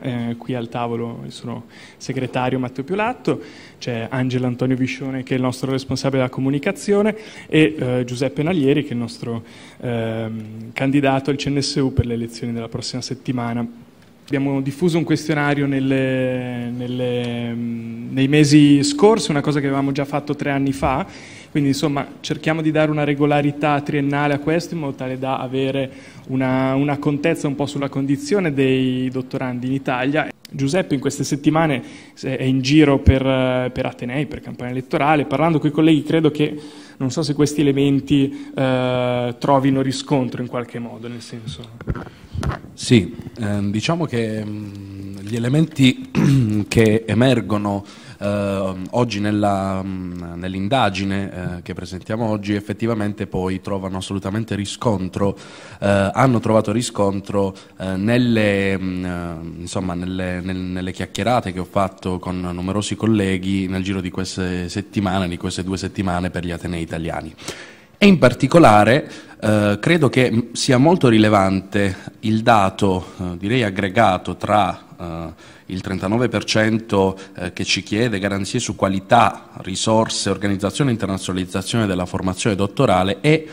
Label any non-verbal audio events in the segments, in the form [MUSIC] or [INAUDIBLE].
eh, qui al tavolo il suo segretario Matteo Piolatto, c'è Angelo Antonio Viscione che è il nostro responsabile della comunicazione e eh, Giuseppe Naglieri che è il nostro ehm, candidato al CNSU per le elezioni della prossima settimana. Abbiamo diffuso un questionario nelle, nelle, nei mesi scorsi, una cosa che avevamo già fatto tre anni fa quindi insomma cerchiamo di dare una regolarità triennale a questo in modo tale da avere una, una contezza un po' sulla condizione dei dottorandi in Italia. Giuseppe in queste settimane eh, è in giro per, eh, per Atenei, per campagna elettorale, parlando con i colleghi credo che non so se questi elementi eh, trovino riscontro in qualche modo, nel senso... Sì, eh, diciamo che mh, mm, gli elementi [CLEARS THROAT] che emergono eh, oggi nella, mm, nell'indagine eh, che presentiamo oggi effettivamente poi trovano assolutamente riscontro, eh, hanno trovato riscontro nelle, mm, insomma, nelle, nel, nelle chiacchierate che ho fatto con numerosi colleghi nel giro di queste settimane, di queste due settimane per gli Atenei italiani. E in particolare eh, credo che sia molto rilevante il dato, eh, direi aggregato, tra eh, il 39% eh, che ci chiede garanzie su qualità, risorse, organizzazione e internazionalizzazione della formazione dottorale e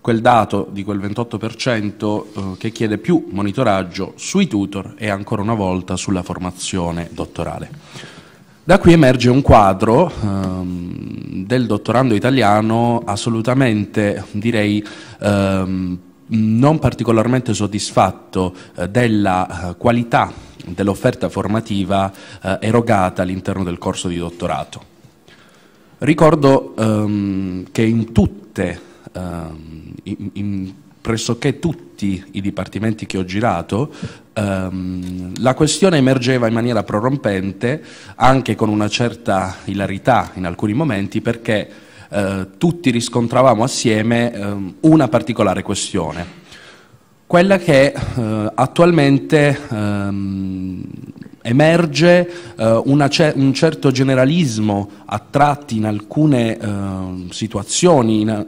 quel dato di quel 28% eh, che chiede più monitoraggio sui tutor e ancora una volta sulla formazione dottorale. Da qui emerge un quadro ehm, del dottorando italiano assolutamente, direi, ehm, non particolarmente soddisfatto eh, della eh, qualità dell'offerta formativa eh, erogata all'interno del corso di dottorato. Ricordo ehm, che in tutte, ehm, in, in pressoché tutti i dipartimenti che ho girato, ehm, la questione emergeva in maniera prorompente, anche con una certa ilarità in alcuni momenti, perché eh, tutti riscontravamo assieme ehm, una particolare questione, quella che eh, attualmente ehm, emerge eh, un certo generalismo a tratti in alcune ehm, situazioni, in,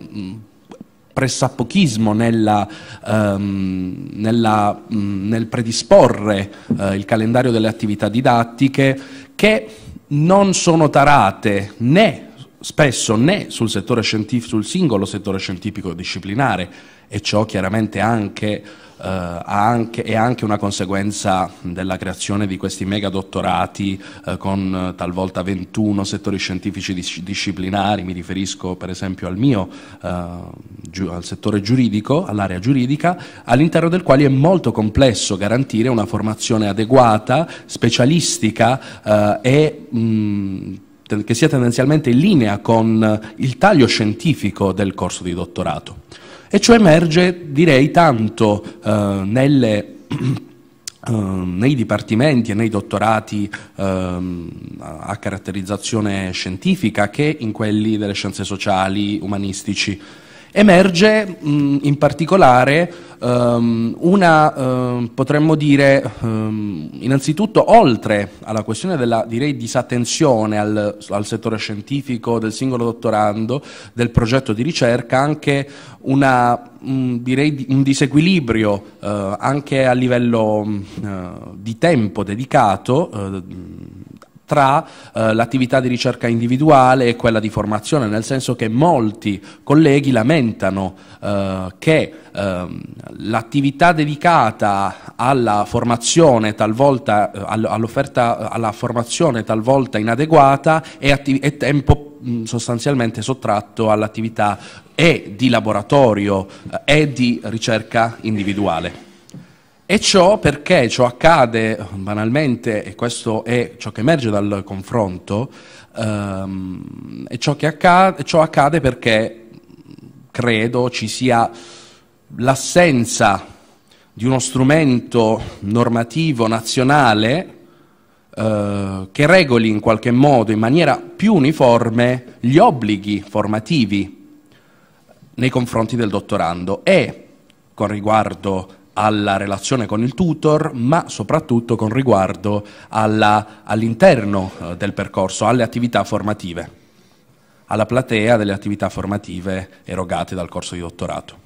pressappochismo nella, um, nella, um, nel predisporre uh, il calendario delle attività didattiche che non sono tarate né spesso né sul, settore sul singolo settore scientifico disciplinare, e ciò chiaramente anche, eh, anche, è anche una conseguenza della creazione di questi mega dottorati eh, con eh, talvolta 21 settori scientifici dis disciplinari, mi riferisco per esempio al mio, eh, al settore giuridico, all'area giuridica, all'interno del quale è molto complesso garantire una formazione adeguata, specialistica eh, e mh, mm, che sia tendenzialmente in linea con eh, il taglio scientifico del corso di dottorato. E ciò cioè emerge, direi, tanto eh, nelle, [CLEARS THROAT] eh, nei dipartimenti e nei dottorati eh, a caratterizzazione scientifica che in quelli delle scienze sociali, umanistici Emerge mh, mm, in particolare um, una, uh, potremmo dire, um, innanzitutto oltre alla questione della direi, disattenzione al, al, settore scientifico del singolo dottorando, del progetto di ricerca, anche una, mh, mm, direi, un disequilibrio uh, anche a livello uh, di tempo dedicato eh, tra eh, l'attività di ricerca individuale e quella di formazione, nel senso che molti colleghi lamentano eh, che eh, l'attività dedicata alla formazione talvolta, eh, all'offerta, alla formazione talvolta inadeguata è, è tempo sostanzialmente sottratto all'attività e eh, di laboratorio eh, e di ricerca individuale. E ciò perché ciò accade banalmente, e questo è ciò che emerge dal confronto, ehm, e ciò, accade, ciò accade perché credo ci sia l'assenza di uno strumento normativo nazionale eh, che regoli in qualche modo, in maniera più uniforme, gli obblighi formativi nei confronti del dottorando e con riguardo alla relazione con il tutor, ma soprattutto con riguardo all'interno eh, del percorso, alle attività formative, alla platea delle attività formative erogate dal corso di dottorato.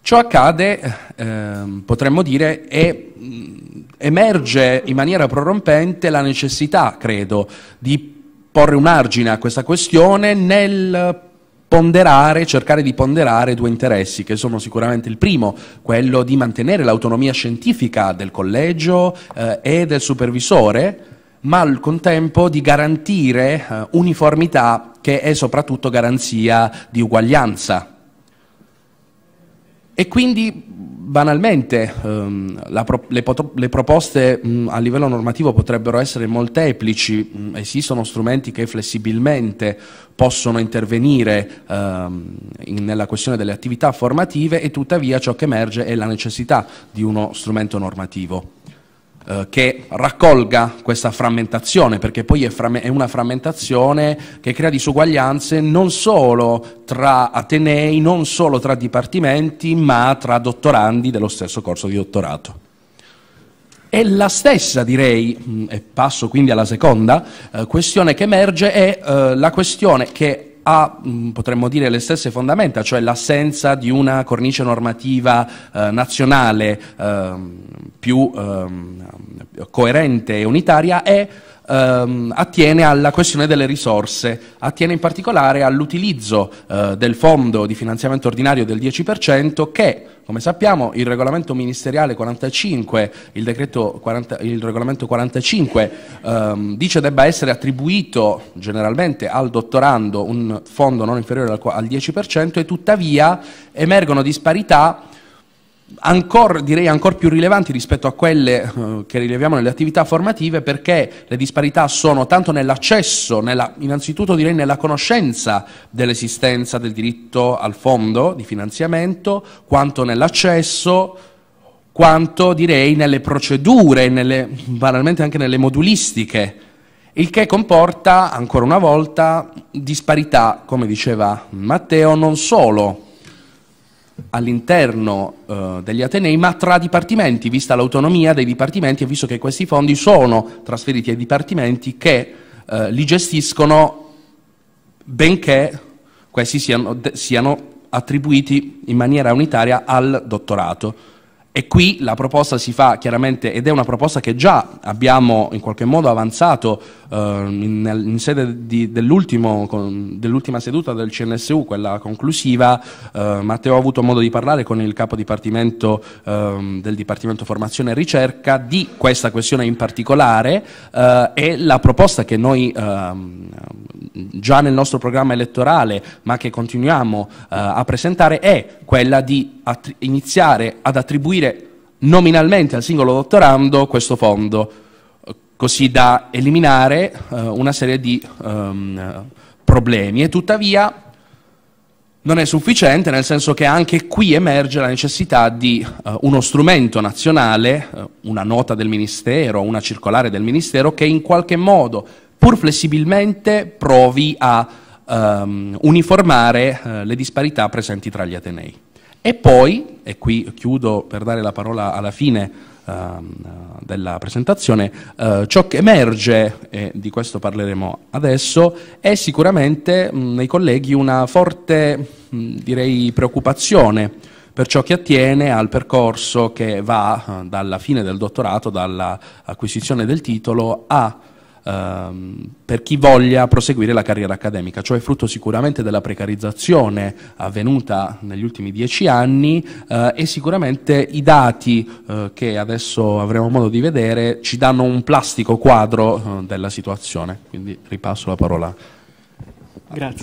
Ciò accade, ehm, potremmo dire, e mm, emerge in maniera prorompente la necessità, credo, di porre un argine a questa questione nel ponderare, cercare di ponderare due interessi, che sono sicuramente il primo, quello di mantenere l'autonomia scientifica del collegio eh, e del supervisore, ma al contempo di garantire eh, uniformità che è soprattutto garanzia di uguaglianza. E quindi banalmente ehm, pro le, le, proposte mh, a livello normativo potrebbero essere molteplici, mh, esistono strumenti che flessibilmente possono intervenire ehm, in, nella questione delle attività formative e tuttavia ciò che emerge è la necessità di uno strumento normativo. Eh, che raccolga questa frammentazione, perché poi è, una frammentazione che crea disuguaglianze non solo tra atenei, non solo tra dipartimenti, ma tra dottorandi dello stesso corso di dottorato. E la stessa, direi, mm, e passo quindi alla seconda eh, questione che emerge, è eh, la questione che ha, mm, potremmo dire, le stesse fondamenta, cioè l'assenza di una cornice normativa eh, nazionale eh, più eh, coerente e unitaria è ehm, attiene alla questione delle risorse, attiene in particolare all'utilizzo eh, del fondo di finanziamento ordinario del 10% che come sappiamo il regolamento ministeriale 45, il, 40, il regolamento 45 ehm, dice debba essere attribuito generalmente al dottorando un fondo non inferiore al, al 10% e tuttavia emergono disparità ancor, direi ancora più rilevanti rispetto a quelle eh, che rileviamo nelle attività formative perché le disparità sono tanto nell'accesso, nella, innanzitutto direi nella conoscenza dell'esistenza del diritto al fondo di finanziamento, quanto nell'accesso, quanto direi nelle procedure, nelle, banalmente anche nelle modulistiche, il che comporta ancora una volta disparità, come diceva Matteo, non solo all'interno eh, degli Atenei, ma tra dipartimenti, vista l'autonomia dei dipartimenti e visto che questi fondi sono trasferiti ai dipartimenti che eh, li gestiscono benché questi siano, siano attribuiti in maniera unitaria al dottorato. E qui la proposta si fa chiaramente, ed è una proposta che già abbiamo in qualche modo avanzato eh, in, in, sede dell'ultima seduta del CNSU, quella conclusiva, eh, Matteo ha avuto modo di parlare con il capo dipartimento eh, del Dipartimento Formazione e Ricerca di questa questione in particolare eh, e la proposta che noi ehm, già nel nostro programma elettorale ma che continuiamo eh, a presentare è quella di iniziare ad attribuire nominalmente al singolo dottorando questo fondo, così da eliminare eh, una serie di ehm, problemi e tuttavia non è sufficiente nel senso che anche qui emerge la necessità di eh, uno strumento nazionale, eh, una nota del Ministero, una circolare del Ministero che in qualche modo, pur flessibilmente, provi a ehm, uniformare eh, le disparità presenti tra gli Atenei. E poi, e qui chiudo per dare la parola alla fine ehm, della presentazione, eh, ciò che emerge, e di questo parleremo adesso, è sicuramente mh, nei colleghi una forte, mh, direi, preoccupazione per ciò che attiene al percorso che va eh, dalla fine del dottorato, dall'acquisizione del titolo, a ehm, per chi voglia proseguire la carriera accademica, cioè frutto sicuramente della precarizzazione avvenuta negli ultimi dieci anni eh, e sicuramente i dati eh, che adesso avremo modo di vedere ci danno un plastico quadro eh, della situazione. Quindi ripasso la parola. Grazie.